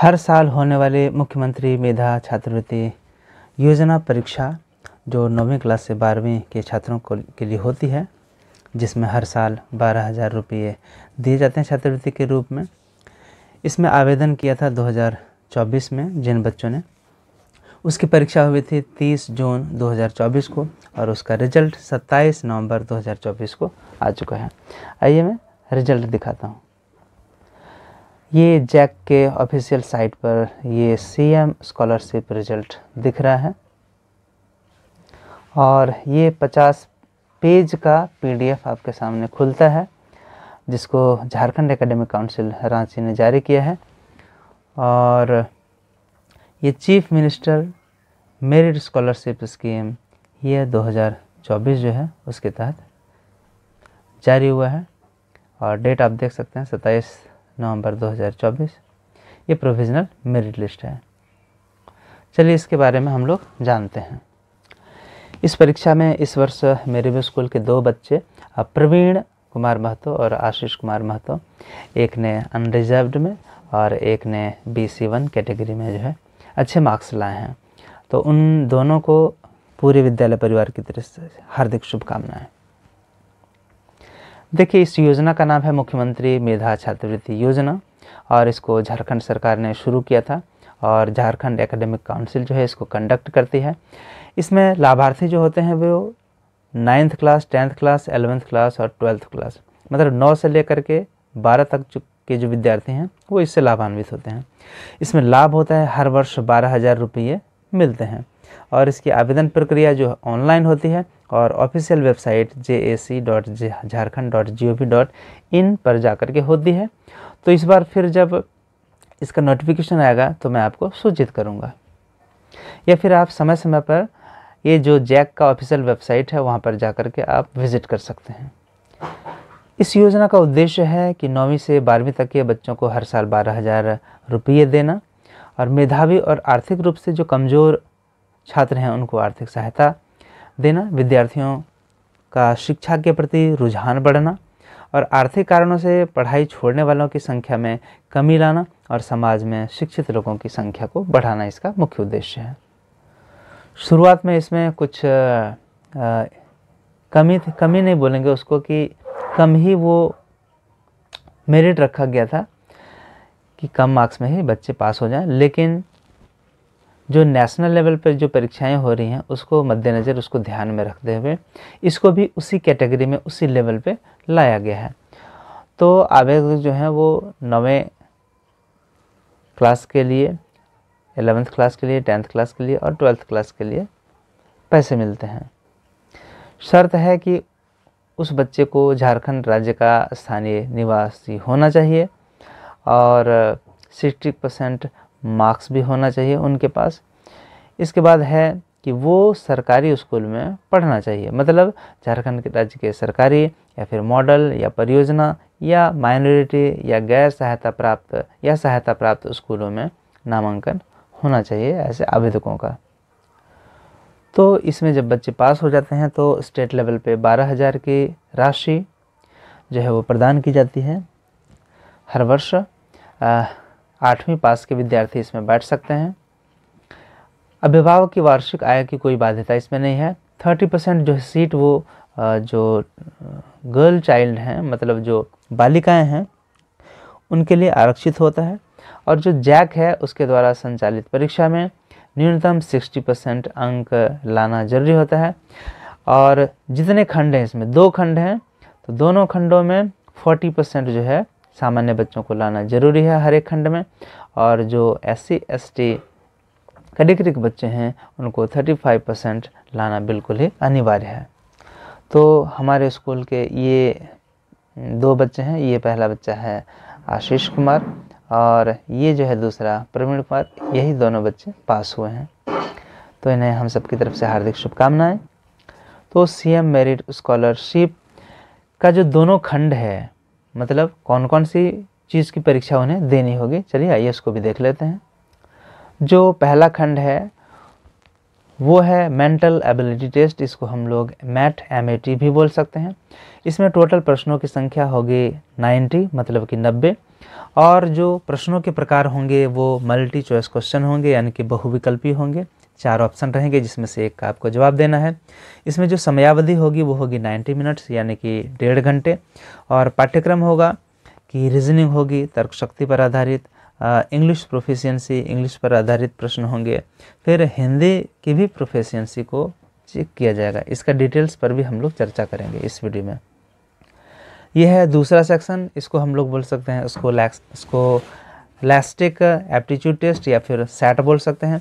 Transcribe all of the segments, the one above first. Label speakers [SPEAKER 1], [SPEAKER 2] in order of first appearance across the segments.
[SPEAKER 1] हर साल होने वाले मुख्यमंत्री मेधा छात्रवृत्ति योजना परीक्षा जो नौवीं क्लास से बारहवीं के छात्रों को के लिए होती है जिसमें हर साल बारह हज़ार रुपये दिए जाते हैं छात्रवृत्ति के रूप में इसमें आवेदन किया था 2024 में जिन बच्चों ने उसकी परीक्षा हुई थी 30 जून 2024 को और उसका रिजल्ट 27 नवंबर 2024 को आ चुका है आइए मैं रिजल्ट दिखाता हूँ ये जैक के ऑफिशियल साइट पर ये सीएम स्कॉलरशिप रिजल्ट दिख रहा है और ये 50 पेज का पीडीएफ आपके सामने खुलता है जिसको झारखंड एकेडमिक काउंसिल रांची ने जारी किया है और ये chief minister merit scholarship scheme ये 2024 जो है उसके तहत जारी हुआ है और डेट आप देख सकते हैं सत्ताईस नवंबर 2024 ये प्रोविजनल मेरिट लिस्ट है चलिए इसके बारे में हम लोग जानते हैं इस परीक्षा में इस वर्ष मेरे भी स्कूल के दो बच्चे प्रवीण कुमार महतो और आशीष कुमार महतो एक ने अनरिजर्वड में और एक ने बी सी वन कैटेगरी में जो है अच्छे मार्क्स लाए हैं तो उन दोनों को पूरे विद्यालय परिवार की तरफ से हार्दिक शुभकामनाएं देखिए इस योजना का नाम है मुख्यमंत्री मेधा छात्रवृत्ति योजना और इसको झारखंड सरकार ने शुरू किया था और झारखंड एकेडमिक काउंसिल जो है इसको कंडक्ट करती है इसमें लाभार्थी जो होते हैं वो ninth class tenth class eleventh class और ट्वेल्थ क्लास मतलब नौ से लेकर के बारह तक जो के जो विद्यार्थी हैं वो इससे लाभान्वित होते हैं इसमें लाभ होता है हर वर्ष बारह हज़ार रुपये मिलते हैं और इसकी आवेदन प्रक्रिया जो ऑनलाइन होती है और official website J A C dot Jharkhand dot G O V dot in पर जा कर के होती है तो इस बार फिर जब इसका नोटिफिकेशन आएगा तो मैं आपको सूचित करूँगा या फिर आप समय समय पर ये जो जैक का ऑफिशियल वेबसाइट है वहाँ पर जा कर के आप विज़िट कर सकते हैं इस योजना का उद्देश्य है कि नौवीं से बारहवीं तक के बच्चों को हर साल बारह हज़ार रुपये देना और मेधावी और आर्थिक रूप से जो कमज़ोर छात्र हैं उनको आर्थिक सहायता देना विद्यार्थियों का शिक्षा के प्रति रुझान बढ़ना और आर्थिक कारणों से पढ़ाई छोड़ने वालों की संख्या में कमी लाना और समाज में शिक्षित लोगों की संख्या को बढ़ाना इसका मुख्य उद्देश्य है शुरुआत में इसमें कुछ आ, आ, कमी कमी नहीं बोलेंगे उसको कि कम ही वो मेरिट रखा गया था कि कम मार्क्स में ही बच्चे पास हो जाएं लेकिन जो नेशनल लेवल पर जो परीक्षाएं हो रही हैं उसको मद्देनज़र उसको ध्यान में रखते हुए इसको भी उसी कैटेगरी में उसी लेवल पे लाया गया है तो आवेदक जो हैं वो नौवें क्लास के लिए एलेवेंथ क्लास के लिए टेंथ क्लास के लिए और ट्वेल्थ क्लास के लिए पैसे मिलते हैं शर्त है कि उस बच्चे को झारखंड राज्य का स्थानीय निवासी होना चाहिए और सिक्सटी परसेंट मार्क्स भी होना चाहिए उनके पास इसके बाद है कि वो सरकारी स्कूल में पढ़ना चाहिए मतलब झारखंड के राज्य के सरकारी या फिर मॉडल या परियोजना या माइनॉरिटी या गैर सहायता प्राप्त या सहायता प्राप्त स्कूलों में नामांकन होना चाहिए ऐसे आवेदकों का तो इसमें जब बच्चे पास हो जाते हैं तो स्टेट लेवल पे बारह हज़ार की राशि जो है वो प्रदान की जाती है हर वर्ष आठवीं पास के विद्यार्थी इसमें बैठ सकते हैं अभिभावक की वार्षिक आय की कोई बाध्यता इसमें नहीं है थर्टी परसेंट जो सीट वो जो गर्ल चाइल्ड हैं मतलब जो बालिकाएं हैं उनके लिए आरक्षित होता है और जो जैक है उसके द्वारा संचालित परीक्षा में न्यूनतम सिक्सटी परसेंट अंक लाना जरूरी होता है और जितने खंड हैं इसमें दो खंड हैं तो दोनों खंडों में फोर्टी परसेंट जो है सामान्य बच्चों को लाना जरूरी है हर एक खंड में और जो S C S T category के बच्चे हैं उनको 35 परसेंट लाना बिल्कुल ही अनिवार्य है तो हमारे स्कूल के ये दो बच्चे हैं ये पहला बच्चा है आशीष कुमार और ये जो है दूसरा प्रवीण कुमार यही दोनों बच्चे पास हुए हैं तो इन्हें हम सब की तरफ से हार्दिक शुभकामनाएं तो सीएम मेरिट स्कॉलरशिप का जो दोनों खंड है मतलब कौन कौन सी चीज़ की परीक्षा उन्हें देनी होगी चलिए आइए इसको भी देख लेते हैं जो पहला खंड है वो है मेंटल एबिलिटी टेस्ट इसको हम लोग मैट एम भी बोल सकते हैं इसमें टोटल प्रश्नों की संख्या होगी 90 मतलब कि 90 और जो प्रश्नों के प्रकार होंगे वो मल्टी चॉइस क्वेश्चन होंगे यानी कि बहुविकल्पी होंगे चार ऑप्शन रहेंगे जिसमें से एक का आपको जवाब देना है इसमें जो समयावधि होगी वो होगी 90 मिनट्स यानी कि डेढ़ घंटे और पाठ्यक्रम होगा कि रीजनिंग होगी तर्क शक्ति पर आधारित इंग्लिश प्रोफिशियंसी इंग्लिश पर आधारित प्रश्न होंगे फिर हिंदी की भी प्रोफिशियंसी को चेक किया जाएगा इसका डिटेल्स पर भी हम लोग चर्चा करेंगे इस वीडियो में यह है दूसरा सेक्शन इसको हम लोग बोल सकते हैं उसको लैक्स उसको प्लास्टिक एप्टीट्यूड टेस्ट या फिर सेट बोल सकते हैं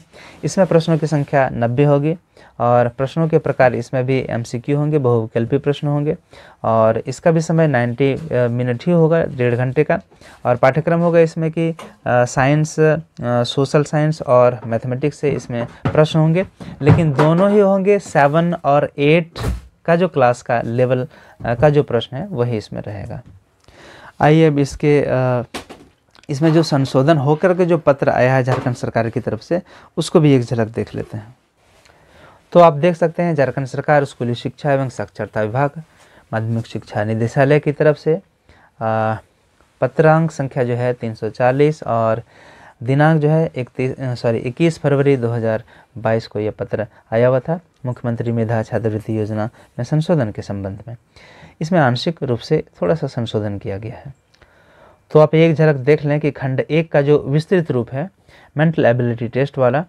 [SPEAKER 1] इसमें प्रश्नों की संख्या नब्बे होगी और प्रश्नों के प्रकार इसमें भी एमसीक्यू होंगे बहुविकल्पी प्रश्न होंगे और इसका भी समय 90 मिनट ही होगा डेढ़ घंटे का और पाठ्यक्रम होगा इसमें कि साइंस सोशल साइंस और मैथमेटिक्स से इसमें प्रश्न होंगे लेकिन दोनों ही होंगे सेवन और एट का जो क्लास का लेवल का जो प्रश्न है वही इसमें रहेगा आइए अब इसके आ, इसमें जो संशोधन होकर के जो पत्र आया है झारखंड सरकार की तरफ से उसको भी एक झलक देख लेते हैं तो आप देख सकते हैं झारखंड सरकार स्कूली शिक्षा एवं साक्षरता विभाग माध्यमिक शिक्षा निदेशालय की तरफ से पत्रांक संख्या जो है 340 और दिनांक जो है इकतीस सॉरी इक्कीस फरवरी 2022 को यह पत्र आया हुआ था मुख्यमंत्री मेधा छात्रवृत्ति योजना में संशोधन के संबंध में इसमें आंशिक रूप से थोड़ा सा संशोधन किया गया है तो आप एक झलक देख लें कि खंड एक का जो विस्तृत रूप है मेंटल एबिलिटी टेस्ट वाला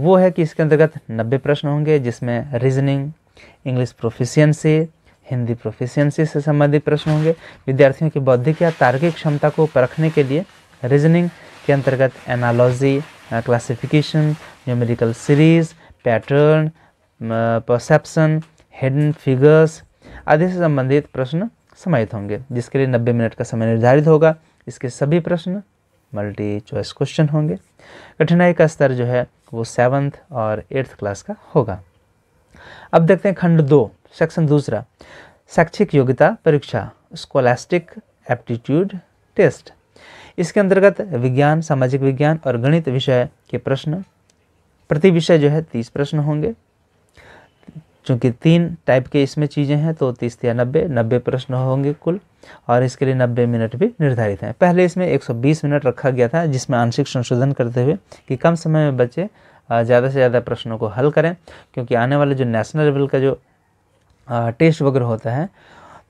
[SPEAKER 1] वो है कि इसके अंतर्गत नब्बे प्रश्न होंगे जिसमें reasoning English proficiency Hindi proficiency से संबंधित प्रश्न होंगे विद्यार्थियों की बौद्धिक या तार्किक क्षमता को परखने के लिए रीजनिंग के अंतर्गत analogy classification numerical series pattern perception hidden figures आदि से संबंधित प्रश्न समाहित होंगे जिसके लिए नब्बे मिनट का समय निर्धारित होगा इसके सभी प्रश्न मल्टी चॉइस क्वेश्चन होंगे कठिनाई का स्तर जो है वो सेवन्थ और एट्थ क्लास का होगा अब देखते हैं खंड दो सेक्शन दूसरा शैक्षिक योग्यता परीक्षा स्कोलास्टिक एप्टीट्यूड टेस्ट इसके अंतर्गत विज्ञान सामाजिक विज्ञान और गणित विषय के प्रश्न प्रति विषय जो है तीस प्रश्न होंगे चूँकि तीन टाइप के इसमें चीज़ें हैं तो तीस या नब्बे नब्बे प्रश्न होंगे कुल और इसके लिए नब्बे मिनट भी निर्धारित हैं पहले इसमें 120 मिनट रखा गया था जिसमें आंशिक संशोधन करते हुए कि कम समय में बच्चे ज़्यादा से ज़्यादा प्रश्नों को हल करें क्योंकि आने वाले जो नेशनल लेवल का जो टेस्ट वगैरह होता है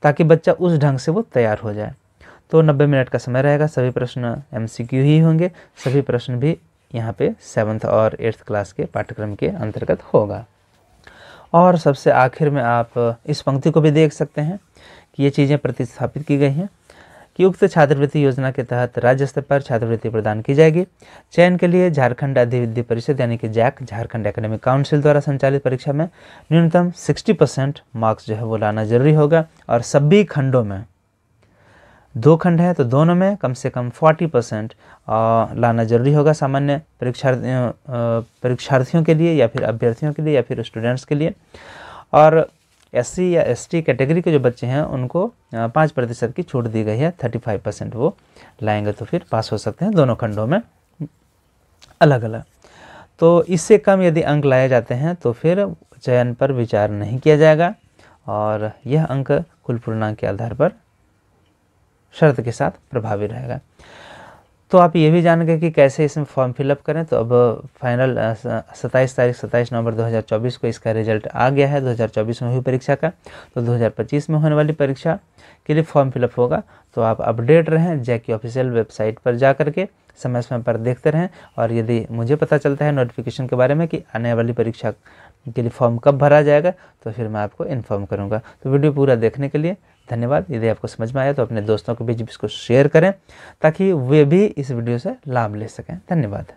[SPEAKER 1] ताकि बच्चा उस ढंग से वो तैयार हो जाए तो नब्बे मिनट का समय रहेगा सभी प्रश्न एम ही होंगे सभी प्रश्न भी यहाँ पे सेवन्थ और एट्थ क्लास के पाठ्यक्रम के अंतर्गत होगा और सबसे आखिर में आप इस पंक्ति को भी देख सकते हैं कि ये चीज़ें प्रतिस्थापित की गई हैं कि उक्त छात्रवृत्ति योजना के तहत राज्य स्तर पर छात्रवृत्ति प्रदान की जाएगी चयन के लिए झारखंड अधिविद्य परिषद यानी कि जैक झारखंड एकेडमिक काउंसिल द्वारा संचालित परीक्षा में न्यूनतम 60 परसेंट मार्क्स जो है वो लाना जरूरी होगा और सभी खंडों में दो खंड है तो दोनों में कम से कम 40 परसेंट लाना जरूरी होगा सामान्य परीक्षार्थी परीक्षार्थियों के लिए या फिर अभ्यर्थियों के लिए या फिर स्टूडेंट्स के लिए और एस या एस कैटेगरी के जो बच्चे हैं उनको पाँच प्रतिशत की छूट दी गई है थर्टी फाइव परसेंट वो लाएंगे तो फिर पास हो सकते हैं दोनों खंडों में अलग अलग तो इससे कम यदि अंक लाए जाते हैं तो फिर चयन पर विचार नहीं किया जाएगा और यह अंक कुल पूर्णांक के आधार पर शर्त के साथ प्रभावी रहेगा तो आप ये भी जान गए कि कैसे इसमें फॉर्म फिलअप करें तो अब फाइनल सत्ताईस तारीख सत्ताईस नवंबर 2024 को इसका रिजल्ट आ गया है 2024 में हुई परीक्षा का तो 2025 में होने वाली परीक्षा के लिए फॉर्म फिलअप होगा तो आप अपडेट रहें जैक की ऑफिशियल वेबसाइट पर जा करके समय समय पर देखते रहें और यदि मुझे पता चलता है नोटिफिकेशन के बारे में कि आने वाली परीक्षा के लिए फॉर्म कब भरा जाएगा तो फिर मैं आपको इन्फॉर्म करूँगा तो वीडियो पूरा देखने के लिए धन्यवाद यदि आपको समझ में आया तो अपने दोस्तों के बीच इसको शेयर करें ताकि वे भी इस वीडियो से लाभ ले सकें धन्यवाद